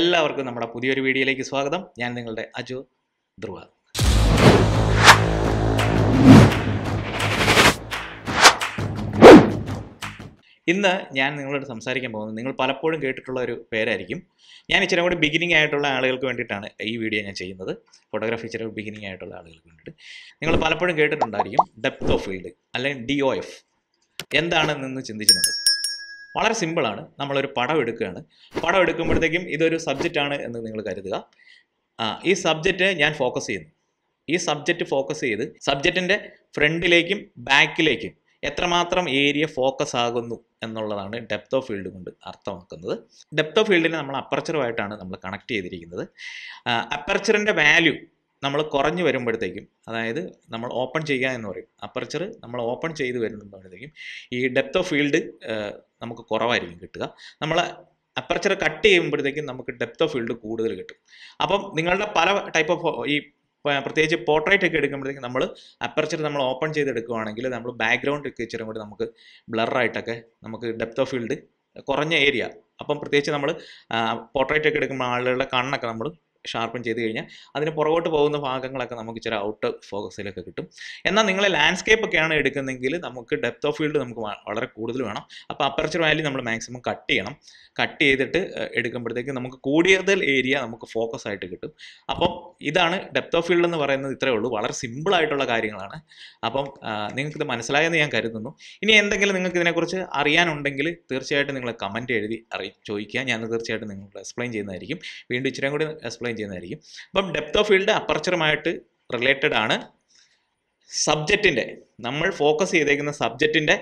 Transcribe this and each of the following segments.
എല്ലാവർക്കും നമ്മുടെ പുതിയൊരു വീഡിയോയിലേക്ക് സ്വാഗതം ഞാൻ നിങ്ങളുടെ അജു ധ്രുവ ഇന്ന് ഞാൻ നിങ്ങളോട് സംസാരിക്കാൻ പോകുന്നത് നിങ്ങൾ പലപ്പോഴും കേട്ടിട്ടുള്ള ഒരു പേരായിരിക്കും ഞാൻ ഇച്ചിരി കൂടി ബിഗിനിങ് ആയിട്ടുള്ള ആളുകൾക്ക് വേണ്ടിയിട്ടാണ് ഈ വീഡിയോ ഞാൻ ചെയ്യുന്നത് ഫോട്ടോഗ്രാഫി ഇച്ചിരി ബിഗിനിങ് ആയിട്ടുള്ള ആളുകൾക്ക് വേണ്ടിയിട്ട് നിങ്ങൾ പലപ്പോഴും കേട്ടിട്ടുണ്ടായിരിക്കും ഡെപ്ത് ഓഫ് ഫീൽഡ് അല്ലെങ്കിൽ ഡി ഒ എഫ് എന്താണെന്ന് ചിന്തിച്ചിട്ടുണ്ട് വളരെ സിമ്പിളാണ് നമ്മളൊരു പടം എടുക്കുകയാണ് പടം എടുക്കുമ്പോഴത്തേക്കും ഇതൊരു സബ്ജക്റ്റാണ് എന്ന് നിങ്ങൾ കരുതുക ഈ സബ്ജക്റ്റ് ഞാൻ ഫോക്കസ് ചെയ്യുന്നു ഈ സബ്ജക്റ്റ് ഫോക്കസ് ചെയ്ത് സബ്ജക്റ്റിൻ്റെ ഫ്രണ്ടിലേക്കും ബാക്കിലേക്കും എത്രമാത്രം ഏരിയ ഫോക്കസ് ആകുന്നു എന്നുള്ളതാണ് ഡെപ്ത് ഓഫ് ഫീൽഡ് കൊണ്ട് അർത്ഥമാക്കുന്നത് ഡെപ്ത് ഓഫ് ഫീൽഡിനെ നമ്മൾ അപ്പർച്ചറുമായിട്ടാണ് നമ്മൾ കണക്ട് ചെയ്തിരിക്കുന്നത് അപ്പർച്ചറിൻ്റെ വാല്യൂ നമ്മൾ കുറഞ്ഞു വരുമ്പോഴത്തേക്കും അതായത് നമ്മൾ ഓപ്പൺ ചെയ്യുക എന്ന് പറയും അപ്പർച്ചർ നമ്മൾ ഓപ്പൺ ചെയ്ത് വരുമ്പോഴത്തേക്കും ഈ ഡെപ്ത് ഓഫ് ഫീൽഡ് നമുക്ക് കുറവായിരിക്കും കിട്ടുക നമ്മൾ അപ്പർച്ചർ കട്ട് ചെയ്യുമ്പോഴത്തേക്കും നമുക്ക് ഡെപ്ത് ഓഫ് ഫീൽഡ് കൂടുതൽ കിട്ടും അപ്പം നിങ്ങളുടെ പല ടൈപ്പ് ഓഫ് ഈ പ്രത്യേകിച്ച് പോർട്രേറ്റ് ഒക്കെ എടുക്കുമ്പോഴത്തേക്കും നമ്മൾ അപ്പർച്ചർ നമ്മൾ ഓപ്പൺ ചെയ്തെടുക്കുകയാണെങ്കിൽ നമ്മൾ ബാക്ക്ഗ്രൗണ്ട് ഒക്കെ ഇച്ചിരി കൂടി നമുക്ക് ബ്ലറായിട്ടൊക്കെ നമുക്ക് ഡെപ്ത് ഓഫ് ഫീൽഡ് കുറഞ്ഞ ഏരിയ അപ്പം പ്രത്യേകിച്ച് നമ്മൾ പോർട്രേറ്റ് ഒക്കെ എടുക്കുമ്പോൾ ആളുകളുടെ കണ്ണൊക്കെ നമ്മൾ ഷാർപ്പൺ ചെയ്ത് കഴിഞ്ഞാൽ അതിന് പുറകോട്ട് പോകുന്ന ഭാഗങ്ങളൊക്കെ നമുക്ക് ചില ഔട്ട് ഫോക്കസിലൊക്കെ കിട്ടും എന്നാൽ നിങ്ങൾ ലാൻഡ്സ്കേപ്പ് ഒക്കെയാണ് എടുക്കുന്നതെങ്കിൽ നമുക്ക് ഡെപ്ത് ഓഫ് ഫീൽഡ് നമുക്ക് വളരെ കൂടുതൽ വേണം അപ്പോൾ അപ്പർച്ചർ വാല്യൂ നമ്മൾ മാക്സിമം കട്ട് ചെയ്യണം കട്ട് ചെയ്തിട്ട് എടുക്കുമ്പോഴത്തേക്ക് നമുക്ക് കൂടിയതിൽ ഏരിയ നമുക്ക് ഫോക്കസ് ആയിട്ട് കിട്ടും അപ്പം ഇതാണ് ഡെപ്ത് ഓഫ് ഫീൽഡ് എന്ന് പറയുന്നത് ഇത്രയേ ഉള്ളൂ വളരെ സിമ്പിൾ ആയിട്ടുള്ള കാര്യങ്ങളാണ് അപ്പം നിങ്ങൾക്കിത് മനസ്സിലായെന്ന് ഞാൻ കരുതുന്നു ഇനി എന്തെങ്കിലും നിങ്ങൾക്ക് ഇതിനെക്കുറിച്ച് അറിയാനുണ്ടെങ്കിൽ തീർച്ചയായിട്ടും നിങ്ങൾ കമൻറ്റ് എഴുതി അറി ചോദിക്കുക ഞാൻ തീർച്ചയായിട്ടും നിങ്ങൾക്ക് എക്സ്പ്ലെയിൻ ചെയ്യുന്നതായിരിക്കും വീണ്ടും ഇച്ചിരി കൂടി എക്സ്പ്ലെയിൻ എക്സ്പ്ലെയിൻ ചെയ്യുന്നതായിരിക്കും അപ്പം ഡെപ്ത് ഓഫ് ഫീൽഡ് അപ്പർച്ചറുമായിട്ട് റിലേറ്റഡ് ആണ് സബ്ജക്റ്റിൻ്റെ നമ്മൾ ഫോക്കസ് ചെയ്തേക്കുന്ന സബ്ജക്റ്റിൻ്റെ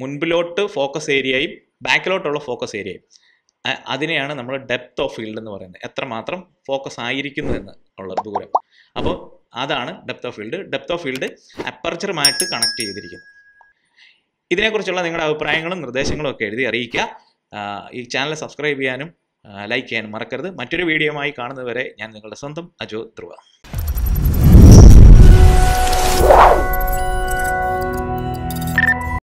മുൻപിലോട്ട് ഫോക്കസ് ഏരിയയും ബാക്കിലോട്ടുള്ള ഫോക്കസ് ഏരിയയും അതിനെയാണ് നമ്മൾ ഡെപ്ത് ഓഫ് ഫീൽഡ് എന്ന് പറയുന്നത് എത്രമാത്രം ഫോക്കസ് ആയിരിക്കുന്നു എന്ന് ഉള്ള ദൂരം അപ്പോൾ അതാണ് depth of field depth of field അപ്പർച്ചറുമായിട്ട് കണക്ട് ചെയ്തിരിക്കുന്നു ഇതിനെക്കുറിച്ചുള്ള നിങ്ങളുടെ അഭിപ്രായങ്ങളും നിർദ്ദേശങ്ങളും ഒക്കെ എഴുതി അറിയിക്കുക ഈ ചാനൽ സബ്സ്ക്രൈബ് ചെയ്യാനും ലൈക്ക് ചെയ്യാൻ മറക്കരുത് മറ്റൊരു വീഡിയോയുമായി കാണുന്നതുവരെ ഞാൻ നിങ്ങളുടെ സ്വന്തം അജോ ധ്രുവ